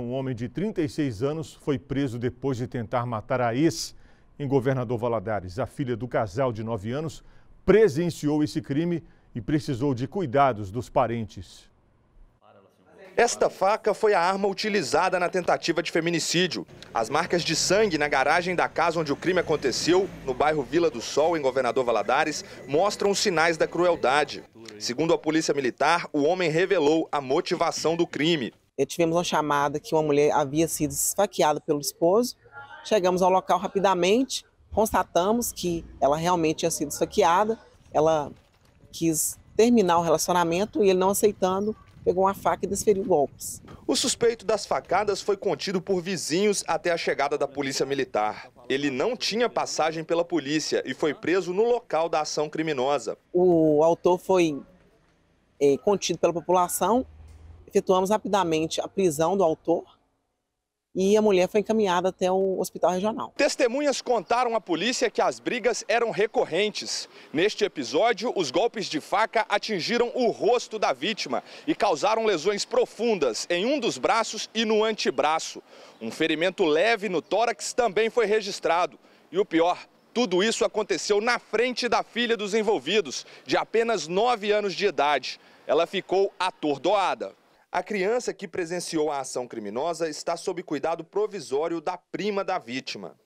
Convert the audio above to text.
Um homem de 36 anos foi preso depois de tentar matar a ex em Governador Valadares. A filha do casal de 9 anos presenciou esse crime e precisou de cuidados dos parentes. Esta faca foi a arma utilizada na tentativa de feminicídio. As marcas de sangue na garagem da casa onde o crime aconteceu, no bairro Vila do Sol, em Governador Valadares, mostram os sinais da crueldade. Segundo a Polícia Militar, o homem revelou a motivação do crime. Eh, tivemos uma chamada que uma mulher havia sido esfaqueada pelo esposo. Chegamos ao local rapidamente, constatamos que ela realmente tinha sido esfaqueada. Ela quis terminar o relacionamento e ele não aceitando, pegou uma faca e desferiu golpes. O suspeito das facadas foi contido por vizinhos até a chegada da polícia militar. Ele não tinha passagem pela polícia e foi preso no local da ação criminosa. O autor foi é, contido pela população efetuamos rapidamente a prisão do autor e a mulher foi encaminhada até o hospital regional. Testemunhas contaram à polícia que as brigas eram recorrentes. Neste episódio, os golpes de faca atingiram o rosto da vítima e causaram lesões profundas em um dos braços e no antebraço. Um ferimento leve no tórax também foi registrado. E o pior, tudo isso aconteceu na frente da filha dos envolvidos, de apenas 9 anos de idade. Ela ficou atordoada. A criança que presenciou a ação criminosa está sob cuidado provisório da prima da vítima.